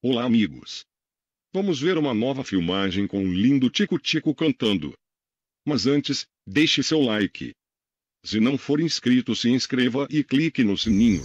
Olá amigos! Vamos ver uma nova filmagem com um lindo Tico Tico cantando. Mas antes, deixe seu like. Se não for inscrito se inscreva e clique no sininho.